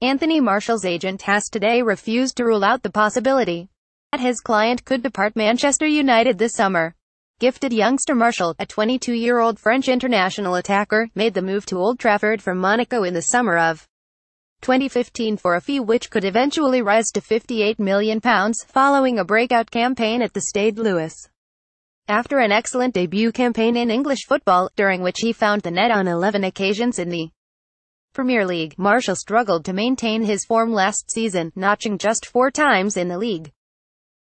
Anthony Marshall's agent has today refused to rule out the possibility that his client could depart Manchester United this summer. Gifted youngster Marshall, a 22-year-old French international attacker, made the move to Old Trafford from Monaco in the summer of 2015 for a fee which could eventually rise to £58 million, following a breakout campaign at the Stade Louis. After an excellent debut campaign in English football, during which he found the net on 11 occasions in the Premier League, Marshall struggled to maintain his form last season, notching just four times in the league.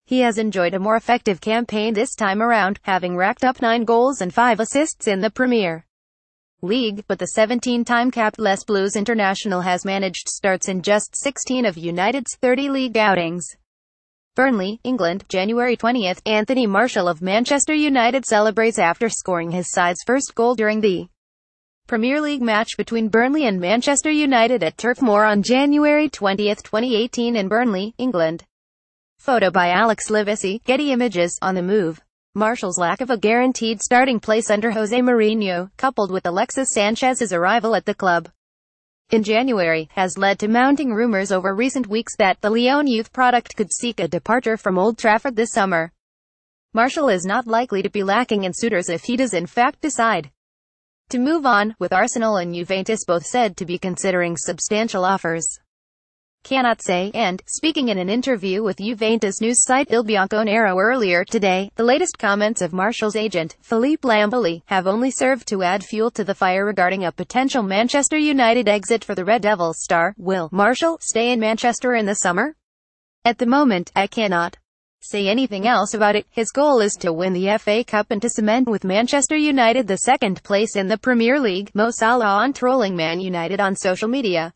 He has enjoyed a more effective campaign this time around, having racked up nine goals and five assists in the Premier League, but the 17-time capped Les Blues international has managed starts in just 16 of United's 30 league outings. Burnley, England, January 20th, Anthony Marshall of Manchester United celebrates after scoring his side's first goal during the Premier League match between Burnley and Manchester United at Turf Moor on January 20, 2018 in Burnley, England. Photo by Alex Livesey, Getty Images, on the move. Marshall's lack of a guaranteed starting place under Jose Mourinho, coupled with Alexis Sanchez's arrival at the club in January, has led to mounting rumors over recent weeks that the Lyon youth product could seek a departure from Old Trafford this summer. Marshall is not likely to be lacking in suitors if he does in fact decide to move on, with Arsenal and Juventus both said to be considering substantial offers. Cannot say, and, speaking in an interview with Juventus news site Il Bianconero earlier today, the latest comments of Marshall's agent, Philippe Lambelie, have only served to add fuel to the fire regarding a potential Manchester United exit for the Red Devils star. Will Marshall stay in Manchester in the summer? At the moment, I cannot say anything else about it. His goal is to win the FA Cup and to cement with Manchester United the second place in the Premier League. Mo Salah on trolling Man United on social media.